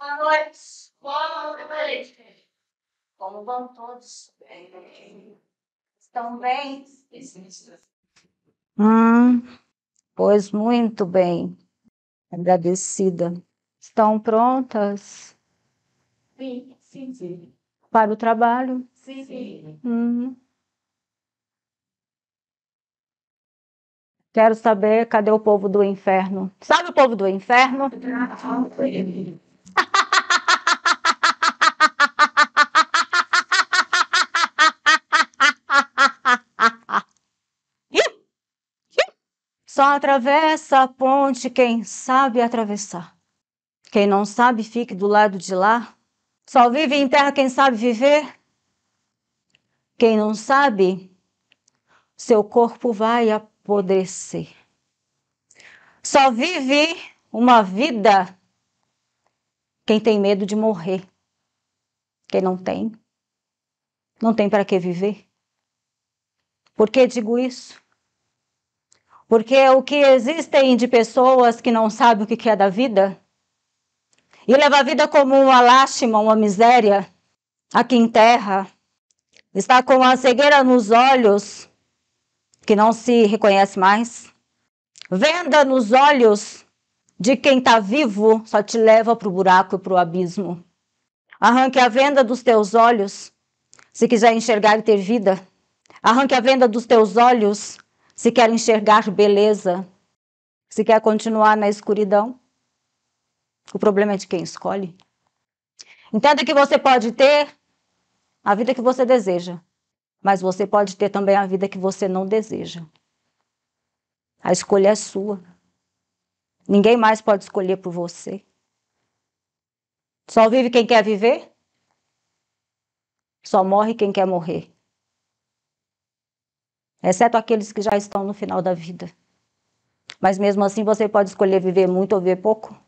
A noite. Né, como vão todos? Bem. Estão bem? Hum, pois muito bem. Agradecida. Estão prontas? Sim, sim, sim. Para o trabalho? Sim. sim. Hum. Quero saber cadê o povo do inferno. Sabe o povo do inferno? Não. Só atravessa a ponte quem sabe atravessar. Quem não sabe, fique do lado de lá. Só vive em terra quem sabe viver. Quem não sabe, seu corpo vai apodrecer. Só vive uma vida quem tem medo de morrer. Quem não tem, não tem para que viver. Por que digo isso? Porque o que existem de pessoas que não sabem o que é da vida e leva a vida como uma lástima, uma miséria aqui em terra, está com a cegueira nos olhos que não se reconhece mais, venda nos olhos de quem está vivo só te leva para o buraco e para o abismo. Arranque a venda dos teus olhos se quiser enxergar e ter vida. Arranque a venda dos teus olhos se quer enxergar beleza, se quer continuar na escuridão. O problema é de quem escolhe. Entenda que você pode ter a vida que você deseja, mas você pode ter também a vida que você não deseja. A escolha é sua. Ninguém mais pode escolher por você. Só vive quem quer viver. Só morre quem quer morrer exceto aqueles que já estão no final da vida. Mas mesmo assim você pode escolher viver muito ou viver pouco.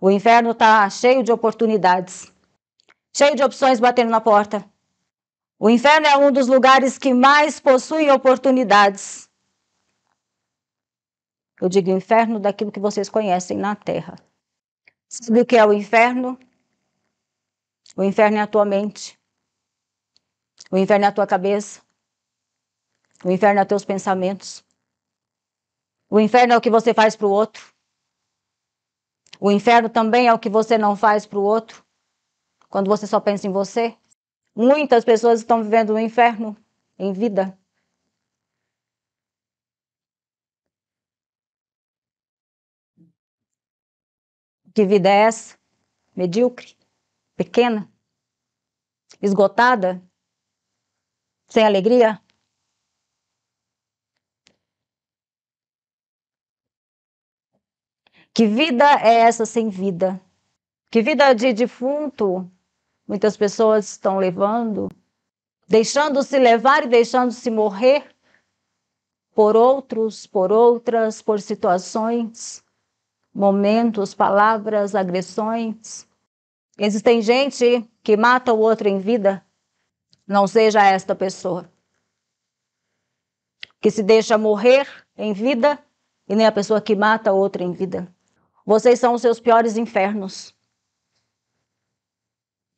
O inferno está cheio de oportunidades, cheio de opções batendo na porta. O inferno é um dos lugares que mais possui oportunidades. Eu digo inferno daquilo que vocês conhecem na terra. Sabe o que é o inferno? O inferno é a tua mente. O inferno é a tua cabeça. O inferno é teus pensamentos. O inferno é o que você faz para o outro. O inferno também é o que você não faz para o outro. Quando você só pensa em você. Muitas pessoas estão vivendo um inferno em vida. Que vida é essa? Medíocre, pequena, esgotada, sem alegria. Que vida é essa sem vida? Que vida de defunto muitas pessoas estão levando, deixando-se levar e deixando-se morrer por outros, por outras, por situações, momentos, palavras, agressões. Existem gente que mata o outro em vida, não seja esta pessoa. Que se deixa morrer em vida e nem a pessoa que mata o outro em vida. Vocês são os seus piores infernos.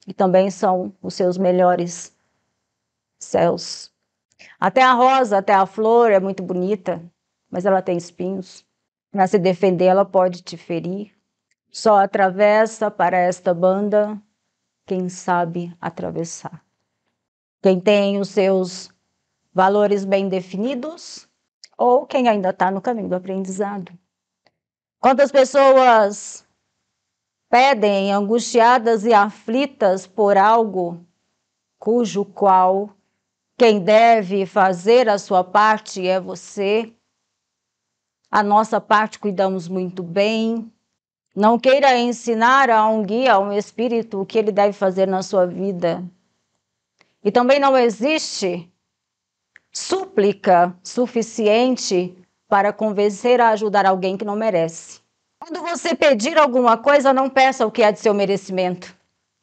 E também são os seus melhores céus. Até a rosa, até a flor é muito bonita, mas ela tem espinhos. Para se defender, ela pode te ferir. Só atravessa para esta banda quem sabe atravessar. Quem tem os seus valores bem definidos ou quem ainda está no caminho do aprendizado. Quantas pessoas pedem, angustiadas e aflitas por algo cujo qual quem deve fazer a sua parte é você. A nossa parte cuidamos muito bem. Não queira ensinar a um guia, a um espírito, o que ele deve fazer na sua vida. E também não existe súplica suficiente para convencer a ajudar alguém que não merece. Quando você pedir alguma coisa, não peça o que é de seu merecimento.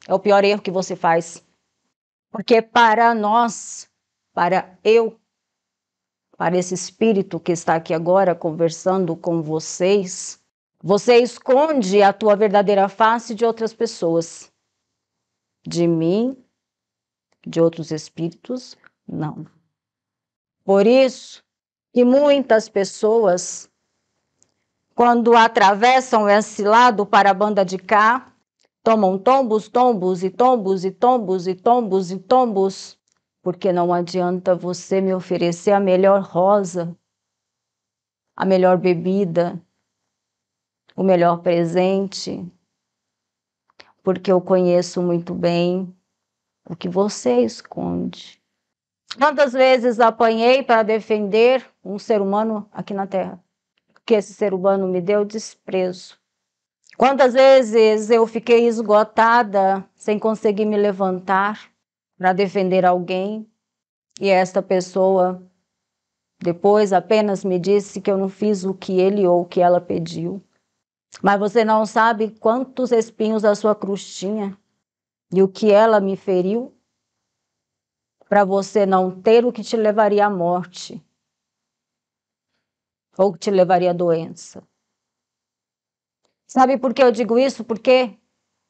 É o pior erro que você faz. Porque para nós, para eu, para esse espírito que está aqui agora conversando com vocês, você esconde a tua verdadeira face de outras pessoas. De mim, de outros espíritos, não. Por isso que muitas pessoas quando atravessam esse lado para a banda de cá, tomam tombos, tombos e tombos e tombos e tombos e tombos, porque não adianta você me oferecer a melhor rosa, a melhor bebida, o melhor presente, porque eu conheço muito bem o que você esconde. Quantas vezes apanhei para defender um ser humano aqui na Terra? que esse ser humano me deu desprezo. Quantas vezes eu fiquei esgotada, sem conseguir me levantar para defender alguém, e esta pessoa depois apenas me disse que eu não fiz o que ele ou que ela pediu. Mas você não sabe quantos espinhos a sua cruz tinha e o que ela me feriu para você não ter o que te levaria à morte ou te levaria à doença. Sabe por que eu digo isso? Porque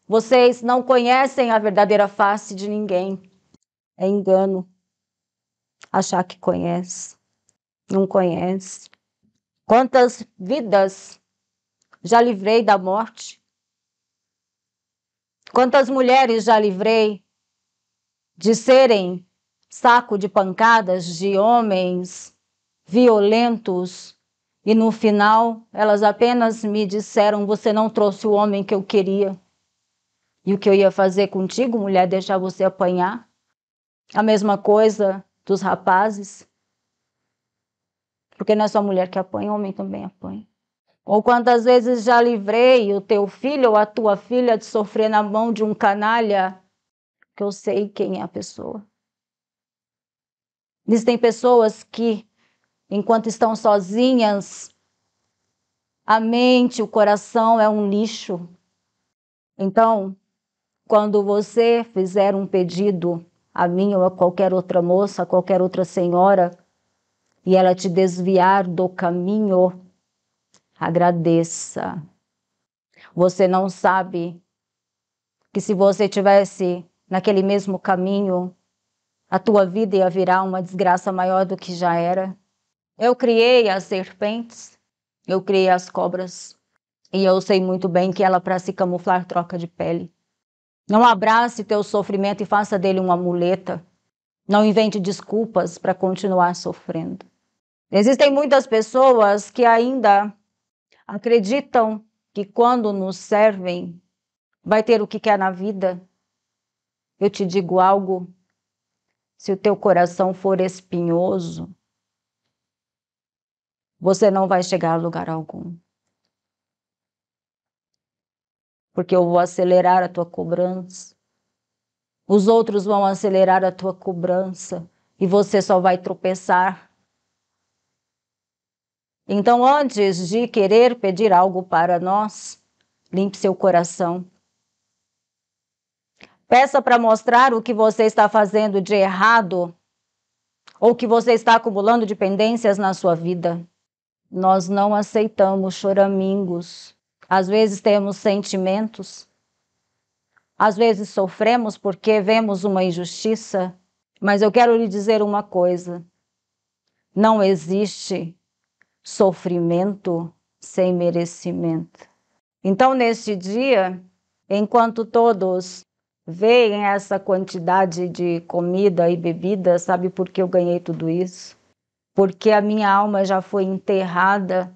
vocês não conhecem a verdadeira face de ninguém. É engano achar que conhece. Não conhece. Quantas vidas já livrei da morte? Quantas mulheres já livrei de serem saco de pancadas de homens violentos e no final, elas apenas me disseram: Você não trouxe o homem que eu queria. E o que eu ia fazer contigo, mulher, deixar você apanhar? A mesma coisa dos rapazes. Porque não é só mulher que apanha, homem também apanha. Ou quantas vezes já livrei o teu filho ou a tua filha de sofrer na mão de um canalha, que eu sei quem é a pessoa. Existem pessoas que enquanto estão sozinhas, a mente, o coração é um lixo. Então, quando você fizer um pedido a mim ou a qualquer outra moça, a qualquer outra senhora, e ela te desviar do caminho, agradeça. Você não sabe que se você tivesse naquele mesmo caminho, a tua vida ia virar uma desgraça maior do que já era. Eu criei as serpentes, eu criei as cobras, e eu sei muito bem que ela, para se camuflar, troca de pele. Não abrace teu sofrimento e faça dele uma muleta. Não invente desculpas para continuar sofrendo. Existem muitas pessoas que ainda acreditam que quando nos servem, vai ter o que quer na vida. Eu te digo algo: se o teu coração for espinhoso, você não vai chegar a lugar algum. Porque eu vou acelerar a tua cobrança. Os outros vão acelerar a tua cobrança e você só vai tropeçar. Então, antes de querer pedir algo para nós, limpe seu coração. Peça para mostrar o que você está fazendo de errado ou que você está acumulando dependências na sua vida. Nós não aceitamos choramingos. Às vezes temos sentimentos, às vezes sofremos porque vemos uma injustiça, mas eu quero lhe dizer uma coisa: não existe sofrimento sem merecimento. Então, neste dia, enquanto todos veem essa quantidade de comida e bebida, sabe por que eu ganhei tudo isso? porque a minha alma já foi enterrada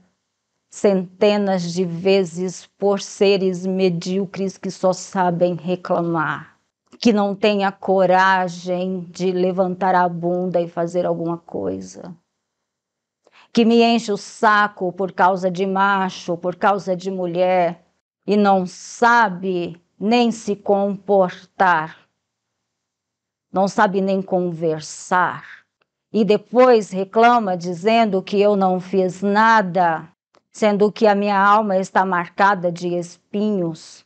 centenas de vezes por seres medíocres que só sabem reclamar, que não têm a coragem de levantar a bunda e fazer alguma coisa. Que me enche o saco por causa de macho, por causa de mulher e não sabe nem se comportar, não sabe nem conversar e depois reclama dizendo que eu não fiz nada, sendo que a minha alma está marcada de espinhos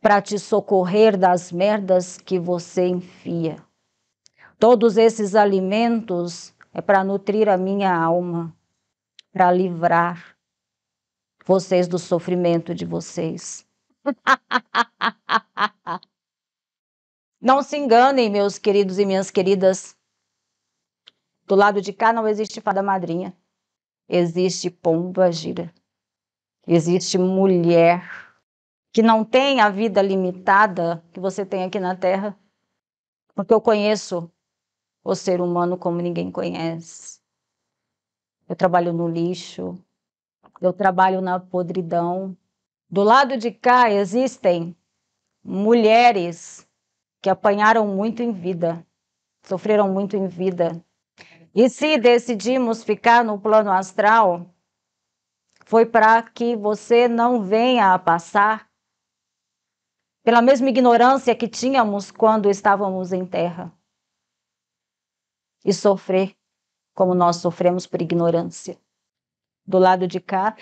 para te socorrer das merdas que você enfia. Todos esses alimentos é para nutrir a minha alma, para livrar vocês do sofrimento de vocês. Não se enganem, meus queridos e minhas queridas. Do lado de cá não existe fada madrinha, existe pomba gira, existe mulher que não tem a vida limitada que você tem aqui na Terra, porque eu conheço o ser humano como ninguém conhece. Eu trabalho no lixo, eu trabalho na podridão. Do lado de cá existem mulheres que apanharam muito em vida, sofreram muito em vida, e se decidimos ficar no plano astral, foi para que você não venha a passar pela mesma ignorância que tínhamos quando estávamos em terra e sofrer como nós sofremos por ignorância. Do lado de cá,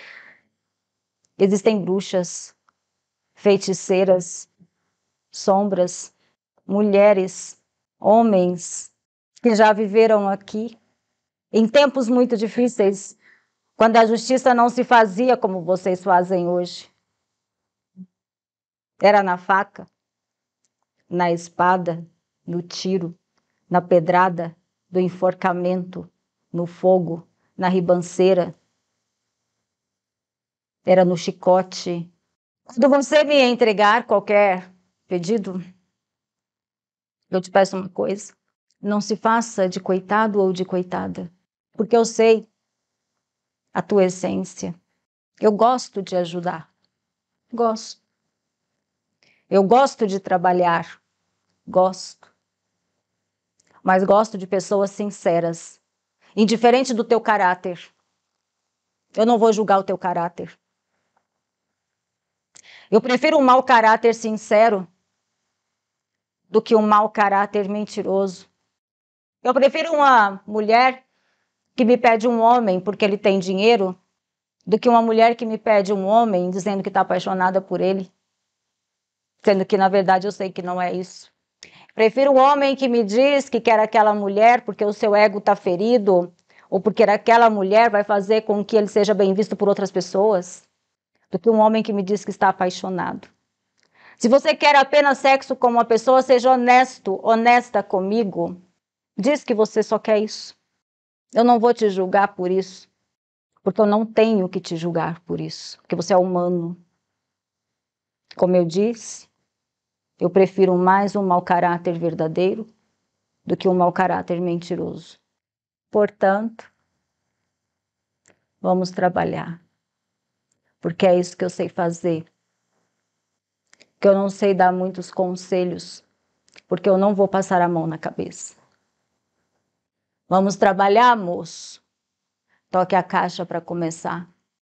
existem bruxas, feiticeiras, sombras, mulheres, homens, que já viveram aqui, em tempos muito difíceis, quando a justiça não se fazia como vocês fazem hoje. Era na faca, na espada, no tiro, na pedrada, do enforcamento, no fogo, na ribanceira. Era no chicote. Quando você me entregar qualquer pedido, eu te peço uma coisa. Não se faça de coitado ou de coitada, porque eu sei a tua essência. Eu gosto de ajudar. Gosto. Eu gosto de trabalhar. Gosto. Mas gosto de pessoas sinceras, indiferente do teu caráter. Eu não vou julgar o teu caráter. Eu prefiro um mau caráter sincero do que um mau caráter mentiroso. Eu prefiro uma mulher que me pede um homem porque ele tem dinheiro do que uma mulher que me pede um homem dizendo que está apaixonada por ele, sendo que na verdade eu sei que não é isso. Prefiro um homem que me diz que quer aquela mulher porque o seu ego está ferido ou porque aquela mulher vai fazer com que ele seja bem visto por outras pessoas, do que um homem que me diz que está apaixonado. Se você quer apenas sexo com uma pessoa, seja honesto, honesta comigo. Diz que você só quer isso. Eu não vou te julgar por isso, porque eu não tenho que te julgar por isso, porque você é humano. Como eu disse, eu prefiro mais um mau caráter verdadeiro do que um mau caráter mentiroso. Portanto, vamos trabalhar, porque é isso que eu sei fazer. Que eu não sei dar muitos conselhos, porque eu não vou passar a mão na cabeça. Vamos trabalhar, moço. Toque a caixa para começar.